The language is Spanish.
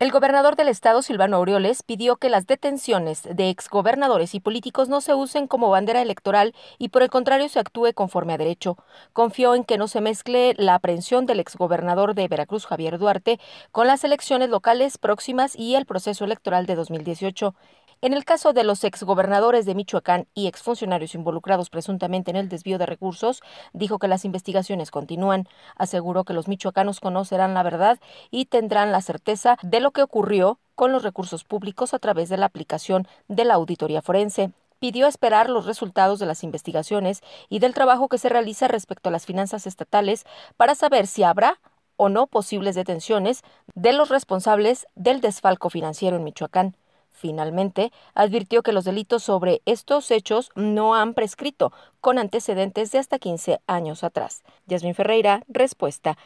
El gobernador del estado, Silvano Aureoles, pidió que las detenciones de exgobernadores y políticos no se usen como bandera electoral y por el contrario se actúe conforme a derecho. Confió en que no se mezcle la aprehensión del exgobernador de Veracruz, Javier Duarte, con las elecciones locales próximas y el proceso electoral de 2018. En el caso de los exgobernadores de Michoacán y exfuncionarios involucrados presuntamente en el desvío de recursos, dijo que las investigaciones continúan. Aseguró que los michoacanos conocerán la verdad y tendrán la certeza de lo que ocurrió con los recursos públicos a través de la aplicación de la auditoría forense pidió esperar los resultados de las investigaciones y del trabajo que se realiza respecto a las finanzas estatales para saber si habrá o no posibles detenciones de los responsables del desfalco financiero en Michoacán. Finalmente, advirtió que los delitos sobre estos hechos no han prescrito, con antecedentes de hasta 15 años atrás. Yasmin Ferreira, respuesta,